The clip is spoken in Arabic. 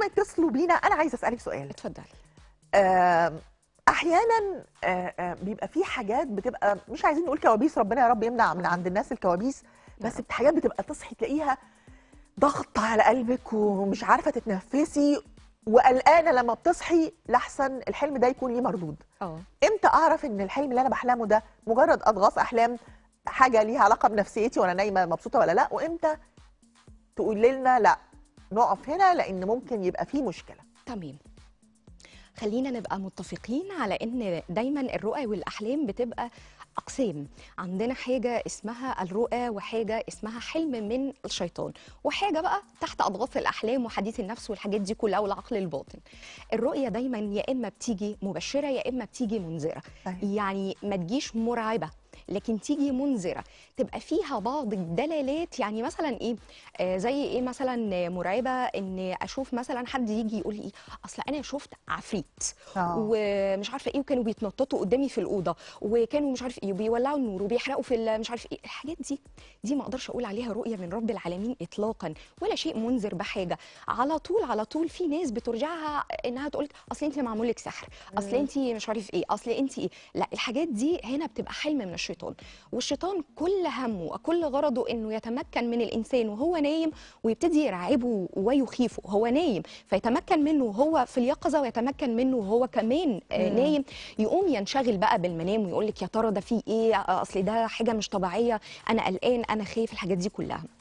ما يتصلوا بينا انا عايزه اسالك سؤال اتفضلي احيانا آه، آه، بيبقى في حاجات بتبقى مش عايزين نقول كوابيس ربنا يا رب يمنع من عند الناس الكوابيس بس حاجات بتبقى تصحي تلاقيها ضغط على قلبك ومش عارفه تتنفسي وقلقانه لما بتصحي لاحسن الحلم ده يكون ليه مردود اه امتى اعرف ان الحلم اللي انا بحلمه ده مجرد اضغاث احلام حاجه ليها علاقه بنفسيتي وانا نايمه مبسوطه ولا لا وامتى تقول لنا لا نقف هنا لان ممكن يبقى في مشكله تمام خلينا نبقى متفقين على ان دايما الرؤى والاحلام بتبقى اقسام عندنا حاجه اسمها الرؤى وحاجه اسمها حلم من الشيطان وحاجه بقى تحت أضغاط الاحلام وحديث النفس والحاجات دي كلها والعقل الباطن الرؤيه دايما يا اما بتيجي مبشره يا اما بتيجي منذره أيوة. يعني ما تجيش مرعبه لكن تيجي منذره تبقى فيها بعض الدلالات يعني مثلا ايه آه زي ايه مثلا مرعبه ان اشوف مثلا حد يجي يقول لي ايه اصل انا شفت عفريت أوه. ومش عارفه ايه وكانوا بيتنططوا قدامي في الاوضه وكانوا مش عارف ايه وبيولعوا النور وبيحرقوا في مش عارف ايه الحاجات دي دي ما اقدرش اقول عليها رؤيه من رب العالمين اطلاقا ولا شيء منذر بحاجه على طول على طول في ناس بترجعها انها تقول اصل انت معمول لك سحر اصل انت مش عارف ايه اصل انت ايه لا الحاجات دي هنا بتبقى حلم من الشيطان والشيطان كل همه وكل غرضه انه يتمكن من الانسان وهو نايم ويبتدي يرعبه ويخيفه هو نايم فيتمكن منه وهو في اليقظه ويتمكن منه وهو كمان آه، نايم يقوم ينشغل بقى بالمنام ويقول لك يا ترى ده في ايه اصل ده حاجه مش طبيعيه انا قلقان انا خايف الحاجات دي كلها